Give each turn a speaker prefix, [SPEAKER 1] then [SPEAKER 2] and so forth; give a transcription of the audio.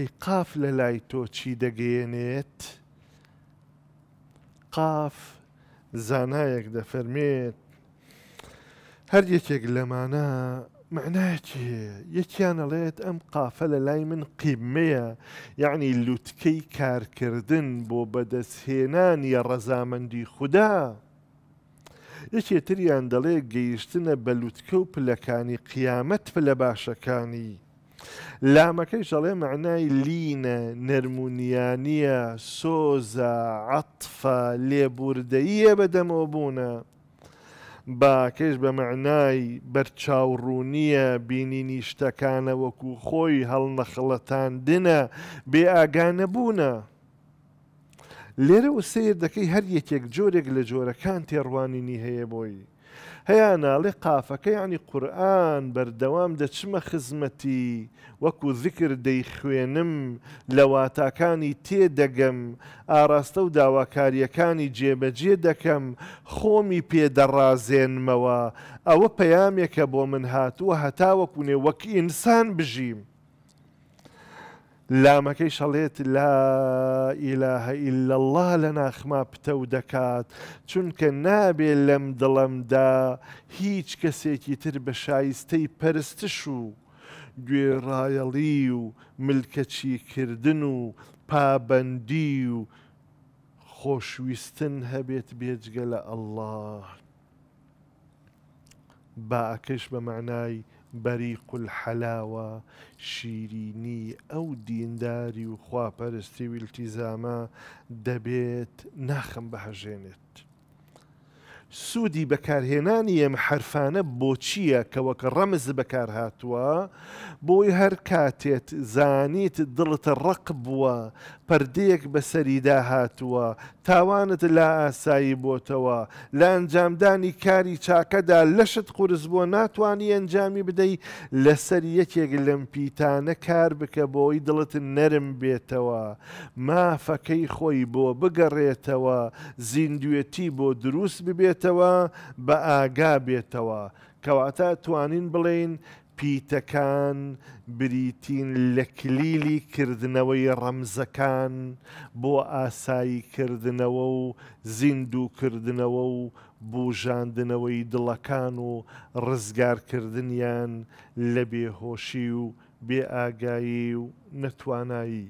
[SPEAKER 1] ئەی قاف لە لای تۆ چی دەگەیەنێت قاف زانایەک دەفەرمێت هەر یەکێک لەمانە معناکی یەکیان ئەڵێت ئەم قافە لە لای من قیمەیە یعنی لووتکەی کارکردن بۆ بەدەستهێنانی ڕەزامەندی خوددا. یەکێتریان دەڵێ گەیشتنە بە لووتکە و پلەکانی قیامەت پلە باشەکانی. لامەکەی شەڵێ معنای لینە نەرمونیانە سۆزە عەتفە لێبوردەیە بەدەمەوە بوونە با کەش بە معنای بەرچاوڕوونیە بینینی شتەکانە وەکو خۆی هەڵنەخەڵەتان دنە بێ ئاگانە بوونە. لێرە و سیر دەکەی هەر یەکێک جۆرێک لە جۆرەکان تێڕوانینی هەیە بۆی هەیە ناڵێ قافەکە ینی قورآن بەردەوام دەچمە خزمەتی وەکو ذکر دەی خوێنم لە واتاکانی تێدەگەم ئاراستە و داواکاریەکانی جێبەجێ دەکەم خۆمی پێدەڕازێنمەوە ئەوە پەیامێکە بۆ من هاتووە هەتاوەکوونێ وەک ئینسان بژیم لامەکەی شەڵێت لا ئیلاهە ئیل الله لە ناخما پتە و دەکات چونکە نابێ لەم دڵەمدا هیچ کەسێکی تر بە شایستەی پەرستش و گوێڕایەڵی و ملکەچیکردن و پابەندی و خۆشویستن هەبێت بێجگە لە ئەله باکەش بە معنای بەریق حەلاوە شیرینی ئەو دینداری و خواپەرستی و التیزامە دەبێت ناخم بەهەژێنێت. سوودی بەکارهێنانی ئەم حرفانە بۆچییە کە وەکە ڕەمز بەکار هاتووە بۆی هەر کاتێت زانیت دڵتە ڕق بووە پردەیەک بەسەریدا هاتووە تاوانت لە ئاسایی بۆتەوە لە ئەنجامدانی کاری چاکەدا لەشت قرس بووە ناتوانانی ئەنجامی بدەی لەسەر یەکێک لەم پیتانە کار بکە بۆی دڵت نەرم بێتەوە مافەکەی خۆی بۆ بگەڕێتەوە زیندوێتی بۆ دروست ببێت بێتەوە بە ئاگا بێتەوە کەواتە توانین بڵین پیتەکان بریتین لە کلیلی کردنەوەی ڕەمزەکان بۆ ئاساییکردنەوە و زیندوکردنەوە و بژاندنەوەی دڵەکان و ڕزگارکردنیان لە بێهۆشی و بێ ئاگایی و نەتوانایی.